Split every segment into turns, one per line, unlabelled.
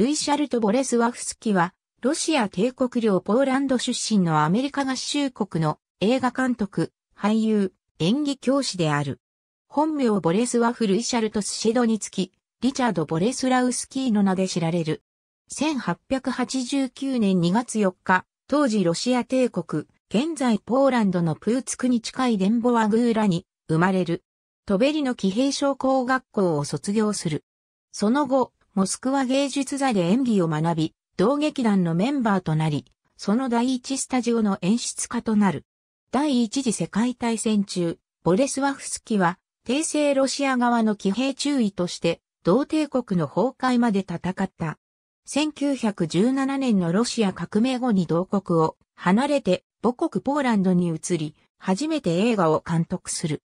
ルイ・シャルト・ボレスワフスキは、ロシア帝国領ポーランド出身のアメリカ合衆国の映画監督、俳優、演技教師である。本名ボレスワフ・ルイシャルト・スシェドにつき、リチャード・ボレスラウスキーの名で知られる。1889年2月4日、当時ロシア帝国、現在ポーランドのプーツクに近いデンボワグーラに生まれる。トベリの騎兵商工学校を卒業する。その後、モスクワ芸術座で演技を学び、同劇団のメンバーとなり、その第一スタジオの演出家となる。第一次世界大戦中、ボレスワフスキは、帝政ロシア側の騎兵注意として、同帝国の崩壊まで戦った。1917年のロシア革命後に同国を離れて母国ポーランドに移り、初めて映画を監督する。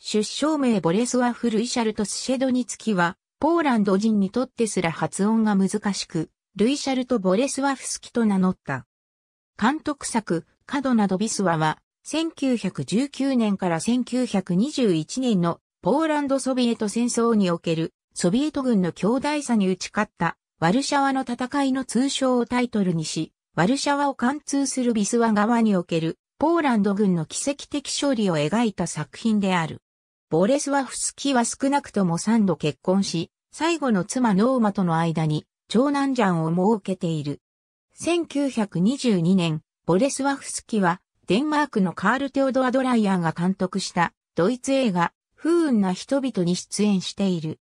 出生名ボレスワフ・ルイシャルト・スシェドニツキは、ポーランド人にとってすら発音が難しく、ルイシャルト・ボレスワフスキと名乗った。監督作、カドナ・ドビスワは、1919年から1921年のポーランド・ソビエト戦争におけるソビエト軍の強大さに打ち勝ったワルシャワの戦いの通称をタイトルにし、ワルシャワを貫通するビスワ側におけるポーランド軍の奇跡的勝利を描いた作品である。ボレスワフスキは少なくとも3度結婚し、最後の妻ノーマとの間に長男ジャンを設けている。1922年、ボレスワフスキはデンマークのカール・テオドア・ドライアンが監督したドイツ映画、不運な人々に出演している。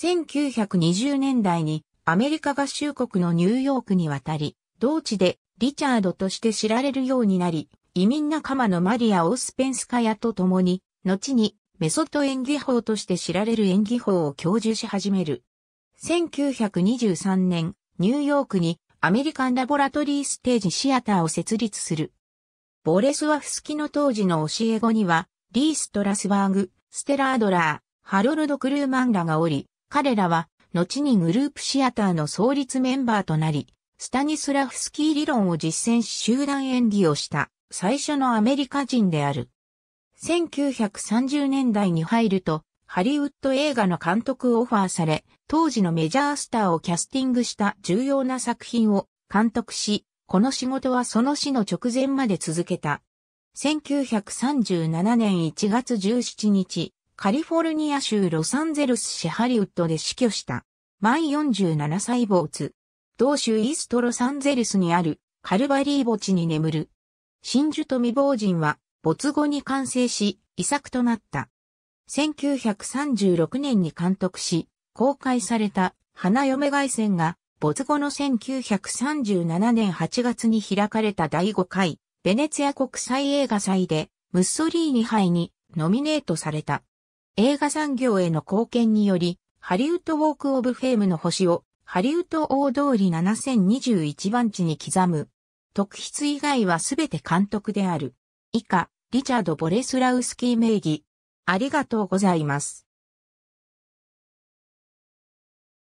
1920年代にアメリカ合衆国のニューヨークに渡り、同地でリチャードとして知られるようになり、移民仲間のマリア・オスペンスカヤと共に、後にメソッド演技法として知られる演技法を教授し始める。1923年、ニューヨークにアメリカンラボラトリーステージシアターを設立する。ボレスワフスキの当時の教え子には、リー・ストラスバーグ、ステラードラー、ハロルド・クルーマンらがおり、彼らは、後にグループシアターの創立メンバーとなり、スタニスラフスキー理論を実践し集団演技をした、最初のアメリカ人である。1930年代に入ると、ハリウッド映画の監督をオファーされ、当時のメジャースターをキャスティングした重要な作品を監督し、この仕事はその死の直前まで続けた。1937年1月17日、カリフォルニア州ロサンゼルス市ハリウッドで死去した。毎47歳坊津。同州イーストロサンゼルスにあるカルバリー墓地に眠る。真珠と未亡人は没後に完成し、遺作となった。1936年に監督し、公開された花嫁外線が、没後の1937年8月に開かれた第5回、ベネツィア国際映画祭で、ムッソリーニ杯にノミネートされた。映画産業への貢献により、ハリウッドウォークオブフェームの星を、ハリウッド大通り7021番地に刻む。特筆以外はすべて監督である。以下、リチャード・ボレスラウスキー名義。ありがとうございます。